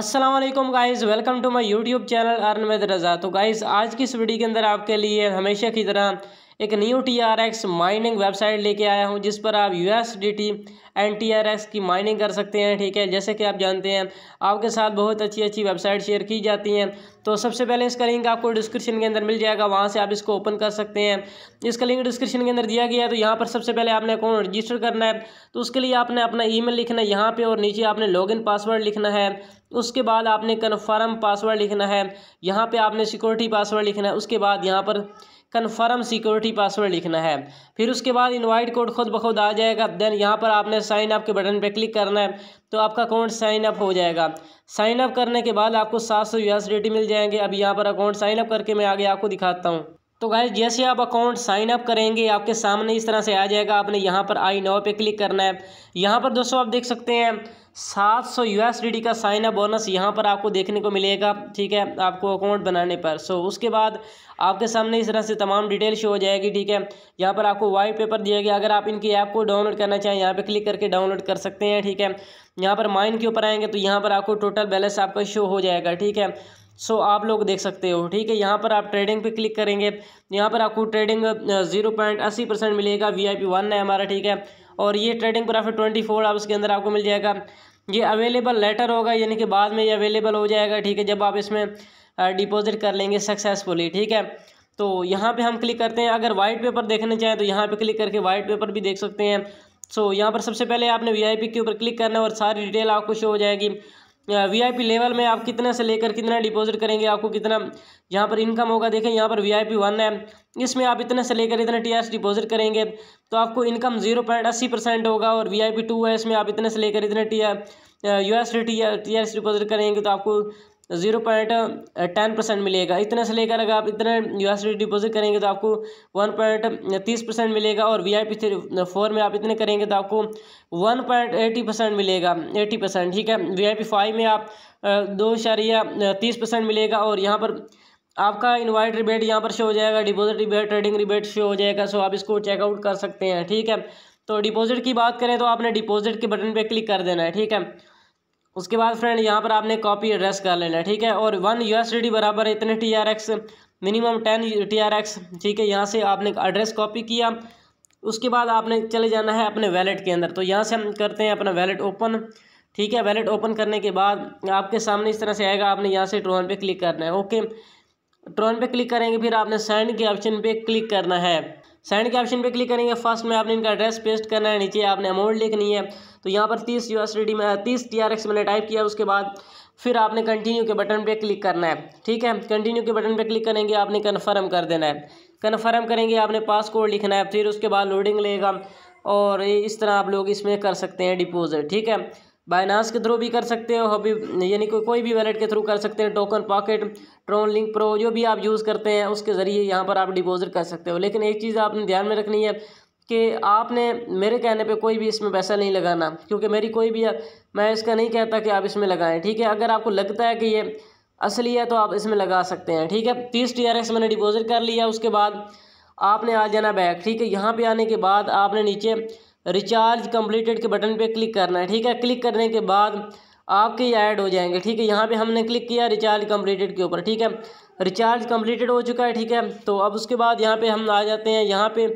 Aslam guys welcome to my YouTube channel earn with Raza तो guys आज की इस वीडियो के अंदर आपके लिए हमेशा की तरह एक new T R X mining website लेके आया हूँ जिस पर आप U S D T and T R X की माइनिंग कर सकते हैं ठीक है जैसे कि आप जानते हैं आपके साथ बहुत अच्छी अच्छी वेबसाइट शेयर की जाती हैं तो सबसे पहले इसका लिंक आपको डिस्क्रिप्शन के अंदर मिल जाएगा वहाँ से आप इसको ओपन कर सकते हैं इसका लिंक डिस्क्रिप्शन के अंदर दिया गया है तो यहाँ पर सबसे पहले आपने अकाउंट रजिस्टर करना है तो उसके लिए आपने अपना मेल लिखना है यहाँ पर और नीचे आपने इन पासवर्ड लिखना है उसके बाद आपने कन्फर्म पासवर्ड लिखना है यहाँ पर आपने सिक्योरिटी पासवर्ड लिखना है उसके बाद यहाँ पर कन्फर्म सिक्योरिटी पासवर्ड लिखना है फिर उसके बाद इनवाइट कोड खुद बखुद आ जाएगा देन यहाँ पर आपने साइन अप के बटन पर क्लिक करना है तो आपका अकाउंट साइन अप हो जाएगा साइन अप करने के बाद आपको सात सौ यूएसडीटी मिल जाएंगे अब यहाँ पर अकाउंट साइन अप करके मैं आगे आपको दिखाता हूँ तो गाय जैसे आप अकाउंट साइन अप करेंगे आपके सामने इस तरह से आ जाएगा आपने यहाँ पर आई नाव पे क्लिक करना है यहाँ पर दोस्तों आप देख सकते हैं सात सौ यू एस डी का साइन अप बोनस यहाँ पर आपको देखने को मिलेगा ठीक है आपको अकाउंट बनाने पर सो उसके बाद आपके सामने इस तरह से तमाम डिटेल शो हो जाएगी ठीक है यहाँ पर आपको वाइट पेपर दिया गया अगर आप इनकी ऐप को डाउनलोड करना चाहें यहाँ पर क्लिक करके डाउनलोड कर सकते हैं ठीक है यहाँ पर माइन के ऊपर आएंगे तो यहाँ पर आपको टोटल बैलेंस आपका शो हो जाएगा ठीक है सो so, आप लोग देख सकते हो ठीक है यहाँ पर आप ट्रेडिंग पे क्लिक करेंगे यहाँ पर आपको ट्रेडिंग जीरो पॉइंट अस्सी परसेंट मिलेगा वी आई पी वन है हमारा ठीक है और ये trading profit twenty four hours के अंदर आपको मिल जाएगा ये अवेलेबल लेटर होगा यानी कि बाद में ये अवेलेबल हो जाएगा ठीक है जब आप इसमें डिपॉजिट कर लेंगे सक्सेसफुली ठीक है तो यहाँ पे हम क्लिक करते हैं अगर वाइट पेपर देखने चाहें तो यहाँ पे क्लिक करके वाइट पेपर भी देख सकते हैं सो यहाँ पर सबसे पहले आपने वी के ऊपर क्लिक करना है और सारी डिटेल आपको शो हो जाएगी वीआईपी लेवल में आप कितने से लेकर कितना डिपॉजिट करेंगे आपको कितना यहाँ पर इनकम होगा देखें यहाँ पर वीआईपी तो वन है इसमें आप इतने से लेकर इतने टीआरएस डिपॉजिट uh, करेंगे तो आपको इनकम जीरो पॉइंट अस्सी परसेंट होगा और वीआईपी टू है इसमें आप इतने से लेकर इतने T U S T T R deposit करेंगे तो आपको जीरो पॉइंट टेन परसेंट मिलेगा इतने से लेकर अगर आप इतने यूएसडी डिपॉजिट करेंगे तो आपको वन पॉइंट तीस परसेंट मिलेगा और V I P three four में आप इतने करेंगे तो आपको वन पॉइंट एटी परसेंट मिलेगा एटी परसेंट ठीक है वी आई पी फाइव में आप दो इशारिया तीस परसेंट मिलेगा और यहाँ पर आपका इन्वाइट रिबेट यहाँ पर शो हो जाएगा deposit rebate trading rebate show हो जाएगा सो आप इसको चेकआउट कर सकते हैं ठीक है तो डिपॉजिट की बात करें तो आपने डिपॉजिट के बटन पर क्लिक कर देना है ठीक है उसके बाद फ्रेंड यहाँ पर आपने कॉपी एड्रेस कर लेना है ठीक है और वन यू एस बराबर इतने T R X minimum ten T R X ठीक है यहाँ से आपने एड्रेस कॉपी किया उसके बाद आपने चले जाना है अपने वैलेट के अंदर तो यहाँ से हम करते हैं अपना वैलेट ओपन ठीक है वैलेट ओपन करने के बाद आपके सामने इस तरह से आएगा आपने यहाँ से ट्रोन पे क्लिक करना है ओके ट्रोन पे क्लिक करेंगे फिर आपने सेंड के ऑप्शन पे क्लिक करना है सेंड के ऑप्शन पे क्लिक करेंगे फर्स्ट में आपने इनका एड्रेस पेस्ट करना है नीचे आपने अमाउंट लिखनी है तो यहाँ पर तीस यू में तीस टी मैंने टाइप किया उसके बाद फिर आपने कंटिन्यू के बटन पे क्लिक करना है ठीक है कंटिन्यू के बटन पे क्लिक करेंगे आपने कन्फर्म कर देना है कन्फर्म करेंगे आपने पास कोड लिखना है फिर उसके बाद लोडिंग लेगा और इस तरह आप लोग इसमें कर सकते हैं डिपोज़िट ठीक है बाइनास के थ्रू भी कर सकते हो हॉबी यानी कि कोई भी वैलेट के थ्रू कर सकते हैं token pocket tron link pro जो भी आप यूज़ करते हैं उसके ज़रिए यहाँ पर आप डिपॉजिट कर सकते हो लेकिन एक चीज़ आपने ध्यान में रखनी है कि आपने मेरे कहने पे कोई भी इसमें पैसा नहीं लगाना क्योंकि मेरी कोई भी मैं इसका नहीं कहता कि आप इसमें लगाएं ठीक है अगर आपको लगता है कि ये असली है तो आप इसमें लगा सकते हैं ठीक है तीस टी आर एक्स मैंने डिपॉजिट कर लिया उसके बाद आपने आ जाना बैग ठीक है यहाँ पे आने के बाद आपने नीचे रिचार्ज कंप्लीटेड के बटन पे क्लिक करना है ठीक है क्लिक करने के बाद आपके ये ऐड हो जाएंगे ठीक है यहाँ पे हमने क्लिक किया रिचार्ज कंप्लीटेड के ऊपर ठीक है रिचार्ज कंप्लीटेड हो चुका है ठीक है तो अब उसके बाद यहाँ पे हम आ जाते हैं यहाँ पे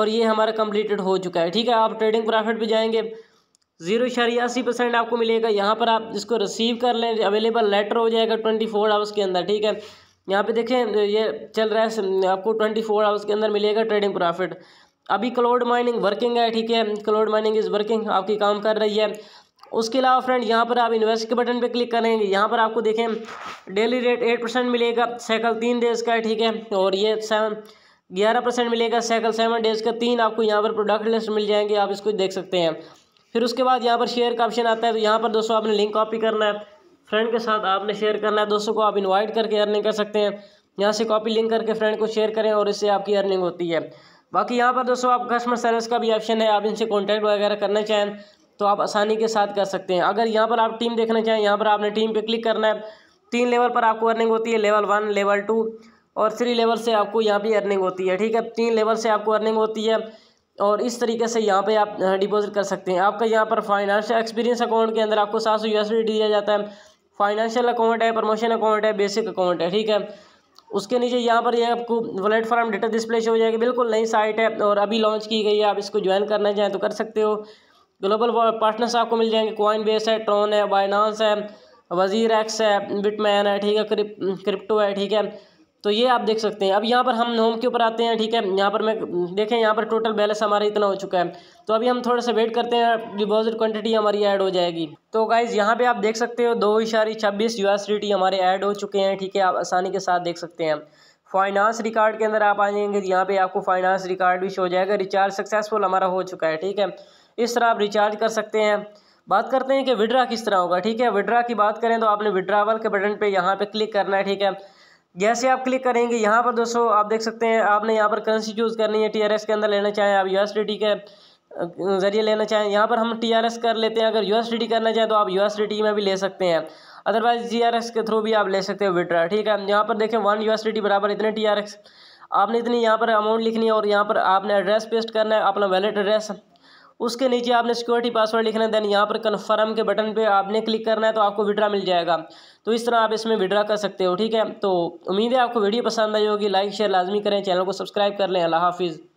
और ये हमारा कंप्लीटेड हो चुका है ठीक है आप ट्रेडिंग प्रॉफिट पर जाएंगे जीरो छियासी परसेंट आपको मिलेगा यहाँ पर आप इसको रिसीव कर लें अवेलेबल लेटर हो जाएगा ट्वेंटी फोर आवर्स के अंदर ठीक है यहाँ पे देखें ये चल रहा है आपको ट्वेंटी फोर आवर्स के अंदर मिलेगा ट्रेडिंग प्रॉफिट अभी क्लाउड माइनिंग वर्किंग है ठीक है क्लाउड माइनिंग इज़ वर्किंग आपकी काम कर रही है उसके अलावा फ्रेंड यहाँ पर आप इन्वेस्ट के बटन पे क्लिक करेंगे यहाँ पर आपको देखें डेली रेट एट परसेंट मिलेगा साइकिल तीन डेज का है ठीक है और ये सेवन ग्यारह परसेंट मिलेगा साइकिल सेवन डेज का तीन आपको यहाँ पर प्रोडक्ट लिस्ट मिल जाएंगे आप इसको देख सकते हैं फिर उसके बाद यहाँ पर शेयर का ऑप्शन आता है तो यहाँ पर दोस्तों आपने लिंक कॉपी करना है फ्रेंड के साथ आपने शेयर करना है दोस्तों को आप इन्वाइट करके अर्निंग कर सकते हैं यहाँ से कॉपी लिंक करके फ्रेंड को शेयर करें और इससे आपकी अर्निंग होती है बाकी यहाँ पर दोस्तों आप कस्टमर सर्विस का भी ऑप्शन है आप इनसे कॉन्टैक्ट वगैरह करना चाहें तो आप आसानी के साथ कर सकते हैं अगर यहाँ पर आप टीम देखना चाहें यहाँ पर आपने टीम पर क्लिक करना है तीन लेवल पर आपको अर्निंग होती है लेवल वन लेवल टू और थ्री लेवल से आपको यहाँ भी अर्निंग होती है ठीक है तीन लेवल से आपको अर्निंग होती है और इस तरीके से यहाँ पे आप डिपॉजिट कर सकते हैं आपका यहाँ पर फाइनेंशियल एक्सपीरियंस अकाउंट के अंदर आपको सात सौ दिया जाता है फाइनेंशियल अकाउंट है प्रमोशन अकाउंट है बेसिक अकाउंट है ठीक है उसके नीचे यहाँ पर ये यह आपको प्लेटफॉर्म डेटा डिस्प्ले शो हो जाएगा बिल्कुल नई साइट है और अभी लॉन्च की गई है आप इसको ज्वाइन करना चाहें तो कर सकते हो ग्लोबल पार्टनर्स आपको मिल जाएंगे कॉइन बेस है ट्रोन है बाइनांस है वजीर एक्स है बिटमैन है ठीक है क्रिप क्रिप्टो है ठीक है तो ये आप देख सकते हैं अब यहाँ पर हम होम के ऊपर आते हैं ठीक है यहाँ पर मैं हम्म, देखें यहाँ पर टोटल बैलेंस हमारा इतना हो चुका है तो अभी हम थोड़ा सा वेट करते हैं डिपॉजिट क्वांटिटी हमारी ऐड हो जाएगी तो गाइज़ यहाँ पे आप देख सकते हो दो इशारी छब्बीस यू एस हमारे ऐड हो चुके हैं ठीक है आप आसानी के साथ देख सकते हैं फाइनेंस रिकार्ड के अंदर आप आ जाएंगे यहाँ पर आपको फाइनेंस रिकार्ड भी शो हो जाएगा रिचार्ज सक्सेसफुल हमारा हो चुका है ठीक है इस तरह आप रिचार्ज कर सकते हैं बात करते हैं कि विड्रा किस तरह होगा ठीक है विड्रा की बात करें तो आपने विड्रावल के बटन पर यहाँ पर क्लिक करना है ठीक है जैसे आप क्लिक करेंगे यहाँ पर दोस्तों आप देख सकते हैं आपने यहाँ पर करेंसी चूज़ करनी है टीआरएस के अंदर लेना चाहें आप यूएसडीटी के ज़रिए लेना चाहें यहाँ पर हम टीआरएस कर लेते हैं अगर यूएसडीटी करना चाहें तो आप यूएसडीटी में भी ले सकते हैं अदरवाइज जीआरएस के थ्रू भी आप ले सकते हो विड्रा ठीक है यहाँ पर देखें वन यू बराबर इतने टी आपने इतनी यहाँ पर अमाउंट लिखनी है और यहाँ पर आपने एड्रेस पेस्ट करना है अपना वैलेट एड्रेस उसके नीचे आपने सिक्योरिटी पासवर्ड लिखना है देन यहाँ पर कन्फर्म के बटन पे आपने क्लिक करना है तो आपको विड्रा मिल जाएगा तो इस तरह आप इसमें विड्रा कर सकते हो ठीक है तो उम्मीद है आपको वीडियो पसंद आई होगी लाइक शेयर लाजमी करें चैनल को सब्सक्राइब कर लें अल्लाह हाफिज़